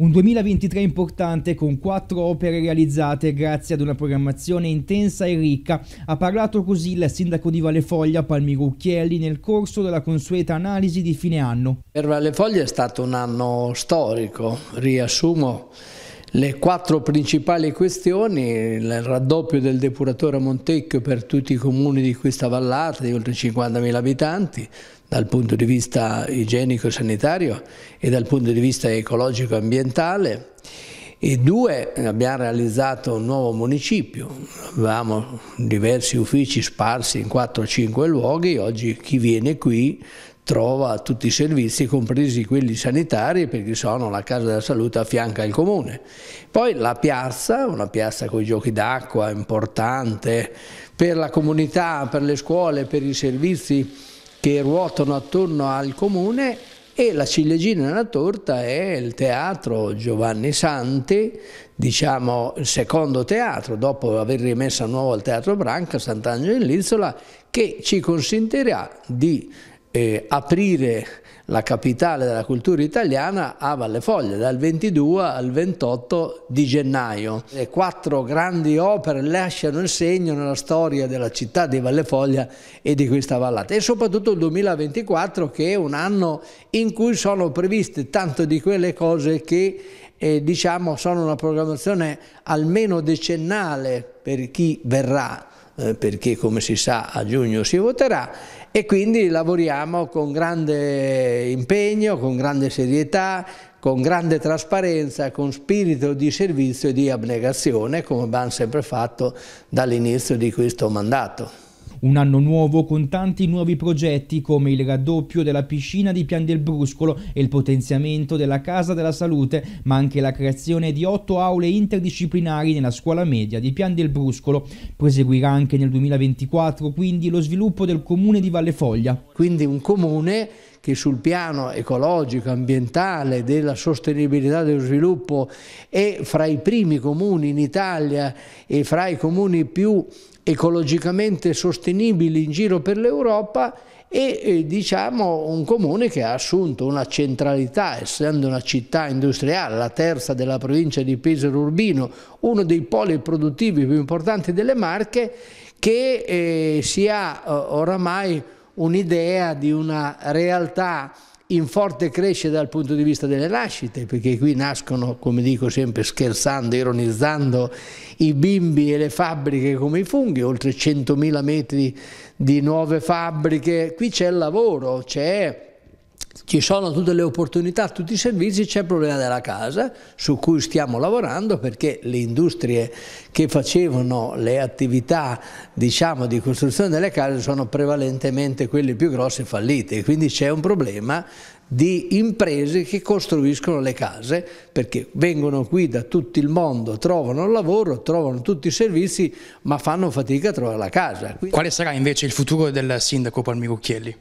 Un 2023 importante con quattro opere realizzate grazie ad una programmazione intensa e ricca. Ha parlato così il sindaco di Vallefoglia Palmiro Ucchielli nel corso della consueta analisi di fine anno. Per Vallefoglia è stato un anno storico, riassumo le quattro principali questioni, il raddoppio del depuratore a Montecchio per tutti i comuni di questa vallata di oltre 50.000 abitanti dal punto di vista igienico-sanitario e dal punto di vista ecologico-ambientale e due abbiamo realizzato un nuovo municipio, avevamo diversi uffici sparsi in 4-5 luoghi, oggi chi viene qui trova tutti i servizi, compresi quelli sanitari, perché sono la Casa della Salute a fianco al comune. Poi la piazza, una piazza con i giochi d'acqua importante per la comunità, per le scuole, per i servizi che ruotano attorno al comune e la ciliegina nella torta è il teatro Giovanni Santi, diciamo il secondo teatro, dopo aver rimesso a nuovo il teatro Branca, Sant'Angelo in Lizzola, che ci consentirà di eh, aprire la capitale della cultura italiana a Vallefoglia dal 22 al 28 di gennaio. Le quattro grandi opere lasciano il segno nella storia della città di Vallefoglia e di questa vallata e soprattutto il 2024 che è un anno in cui sono previste tanto di quelle cose che eh, diciamo sono una programmazione almeno decennale per chi verrà eh, perché come si sa a giugno si voterà e quindi lavoriamo con grande impegno, con grande serietà, con grande trasparenza, con spirito di servizio e di abnegazione come abbiamo sempre fatto dall'inizio di questo mandato. Un anno nuovo con tanti nuovi progetti come il raddoppio della piscina di Pian del Bruscolo e il potenziamento della Casa della Salute, ma anche la creazione di otto aule interdisciplinari nella scuola media di Pian del Bruscolo. Proseguirà anche nel 2024 quindi lo sviluppo del comune di Valle Foglia. Quindi un comune che sul piano ecologico, ambientale, della sostenibilità dello sviluppo è fra i primi comuni in Italia e fra i comuni più ecologicamente sostenibili in giro per l'Europa e eh, diciamo un comune che ha assunto una centralità, essendo una città industriale, la terza della provincia di Pesaro Urbino, uno dei poli produttivi più importanti delle Marche, che eh, si ha eh, oramai un'idea di una realtà in forte crescita dal punto di vista delle nascite, perché qui nascono, come dico sempre scherzando, ironizzando, i bimbi e le fabbriche come i funghi, oltre 100.000 metri di nuove fabbriche, qui c'è il lavoro, c'è ci sono tutte le opportunità, tutti i servizi, c'è il problema della casa su cui stiamo lavorando perché le industrie che facevano le attività diciamo, di costruzione delle case sono prevalentemente quelle più grosse fallite, quindi c'è un problema di imprese che costruiscono le case perché vengono qui da tutto il mondo, trovano il lavoro, trovano tutti i servizi ma fanno fatica a trovare la casa. Quale sarà invece il futuro del sindaco Palmi Palmirucchielli?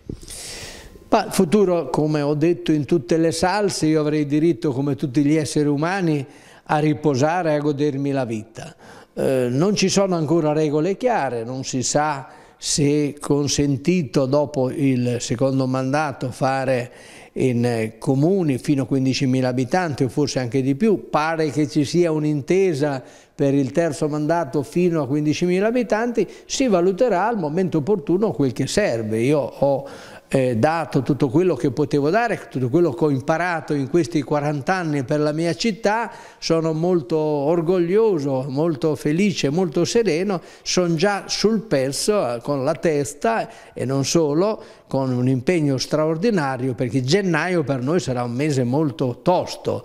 Ma il futuro, come ho detto in tutte le salse, io avrei diritto, come tutti gli esseri umani, a riposare e a godermi la vita. Eh, non ci sono ancora regole chiare, non si sa se è consentito dopo il secondo mandato fare in eh, comuni fino a 15.000 abitanti o forse anche di più, pare che ci sia un'intesa per il terzo mandato fino a 15.000 abitanti, si valuterà al momento opportuno quel che serve. Io ho eh, dato tutto quello che potevo dare, tutto quello che ho imparato in questi 40 anni per la mia città, sono molto orgoglioso, molto felice, molto sereno, sono già sul pezzo eh, con la testa e non solo, con un impegno straordinario perché gennaio per noi sarà un mese molto tosto,